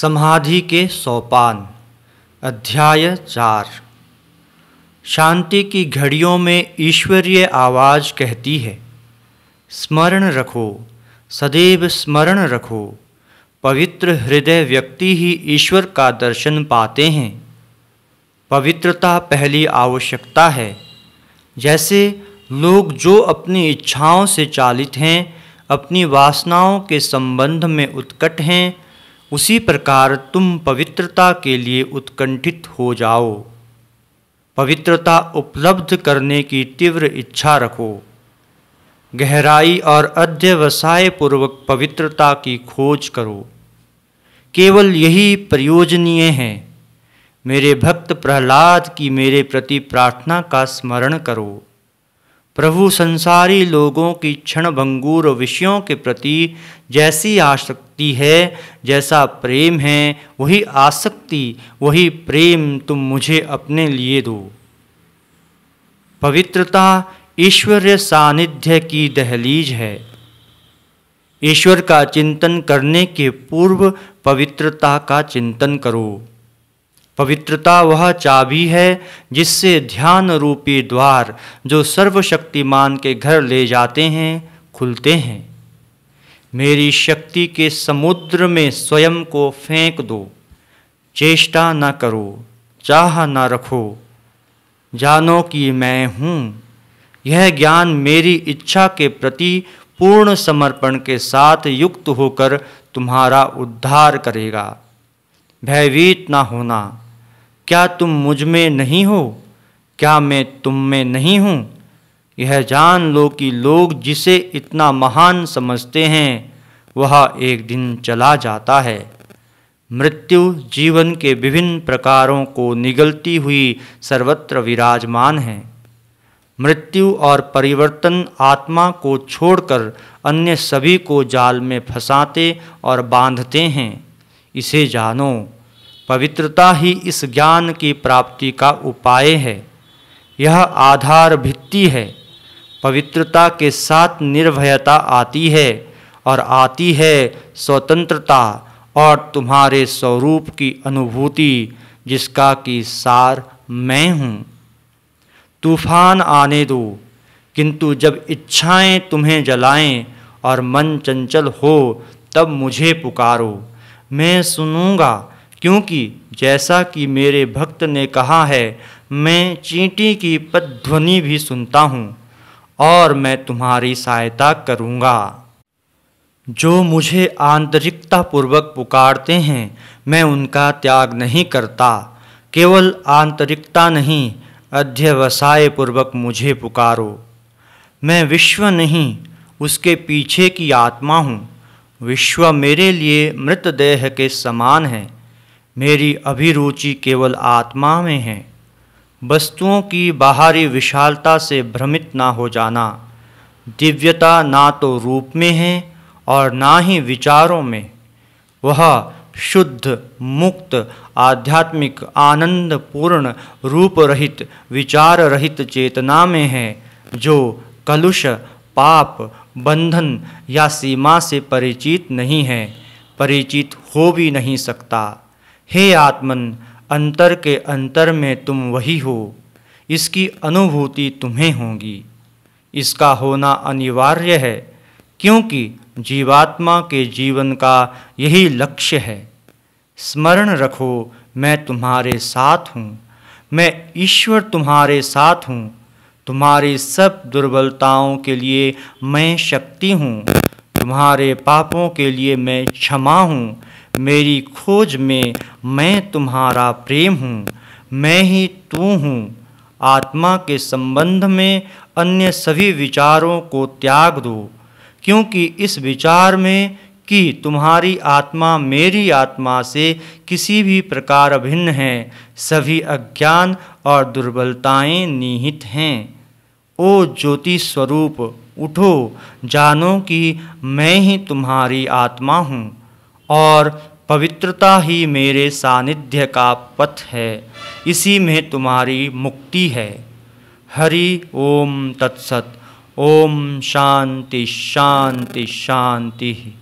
समाधि के सोपान अध्याय चार शांति की घड़ियों में ईश्वरीय आवाज कहती है स्मरण रखो सदैव स्मरण रखो पवित्र हृदय व्यक्ति ही ईश्वर का दर्शन पाते हैं पवित्रता पहली आवश्यकता है जैसे लोग जो अपनी इच्छाओं से चालित हैं अपनी वासनाओं के संबंध में उत्कट हैं उसी प्रकार तुम पवित्रता के लिए उत्कंठित हो जाओ पवित्रता उपलब्ध करने की तीव्र इच्छा रखो गहराई और अध्यवसाय पूर्वक पवित्रता की खोज करो केवल यही प्रयोजनीय है मेरे भक्त प्रहलाद की मेरे प्रति प्रार्थना का स्मरण करो प्रभु संसारी लोगों की क्षण भंगूर विषयों के प्रति जैसी आसक्ति है जैसा प्रेम है वही आसक्ति वही प्रेम तुम मुझे अपने लिए दो पवित्रता ईश्वर्य सानिध्य की दहलीज है ईश्वर का चिंतन करने के पूर्व पवित्रता का चिंतन करो पवित्रता वह चाबी है जिससे ध्यान रूपी द्वार जो सर्वशक्तिमान के घर ले जाते हैं खुलते हैं मेरी शक्ति के समुद्र में स्वयं को फेंक दो चेष्टा न करो चाह न रखो जानो कि मैं हूँ यह ज्ञान मेरी इच्छा के प्रति पूर्ण समर्पण के साथ युक्त होकर तुम्हारा उद्धार करेगा भयभीत न होना क्या तुम मुझ में नहीं हो क्या मैं तुम में नहीं हूँ यह जान लो कि लोग जिसे इतना महान समझते हैं वह एक दिन चला जाता है मृत्यु जीवन के विभिन्न प्रकारों को निगलती हुई सर्वत्र विराजमान है मृत्यु और परिवर्तन आत्मा को छोड़कर अन्य सभी को जाल में फंसाते और बांधते हैं इसे जानो पवित्रता ही इस ज्ञान की प्राप्ति का उपाय है यह आधार भित्ति है पवित्रता के साथ निर्भयता आती है और आती है स्वतंत्रता और तुम्हारे स्वरूप की अनुभूति जिसका कि सार मैं हूँ तूफान आने दो किंतु जब इच्छाएं तुम्हें जलाएं और मन चंचल हो तब मुझे पुकारो मैं सुनूंगा क्योंकि जैसा कि मेरे भक्त ने कहा है मैं चींटी की पदध्वनि भी सुनता हूँ और मैं तुम्हारी सहायता करूँगा जो मुझे आंतरिकता पूर्वक पुकारते हैं मैं उनका त्याग नहीं करता केवल आंतरिकता नहीं अध्यवसाय पूर्वक मुझे पुकारो मैं विश्व नहीं उसके पीछे की आत्मा हूँ विश्व मेरे लिए मृतदेह के समान है मेरी अभिरुचि केवल आत्मा में है वस्तुओं की बाहरी विशालता से भ्रमित ना हो जाना दिव्यता ना तो रूप में है और ना ही विचारों में वह शुद्ध मुक्त आध्यात्मिक आनंद पूर्ण रूप रहित विचार रहित चेतना में है जो कलुष पाप बंधन या सीमा से परिचित नहीं है परिचित हो भी नहीं सकता हे आत्मन अंतर के अंतर में तुम वही हो इसकी अनुभूति तुम्हें होगी इसका होना अनिवार्य है क्योंकि जीवात्मा के जीवन का यही लक्ष्य है स्मरण रखो मैं तुम्हारे साथ हूँ मैं ईश्वर तुम्हारे साथ हूँ तुम्हारी सब दुर्बलताओं के लिए मैं शक्ति हूँ तुम्हारे पापों के लिए मैं क्षमा हूँ मेरी खोज में मैं तुम्हारा प्रेम हूँ मैं ही तू हूँ आत्मा के संबंध में अन्य सभी विचारों को त्याग दो क्योंकि इस विचार में कि तुम्हारी आत्मा मेरी आत्मा से किसी भी प्रकार भिन्न है सभी अज्ञान और दुर्बलताएं निहित हैं ओ ज्योति स्वरूप उठो जानो कि मैं ही तुम्हारी आत्मा हूँ और पवित्रता ही मेरे सानिध्य का पथ है इसी में तुम्हारी मुक्ति है हरि ओम तत्सत ओम शांति शांति शांति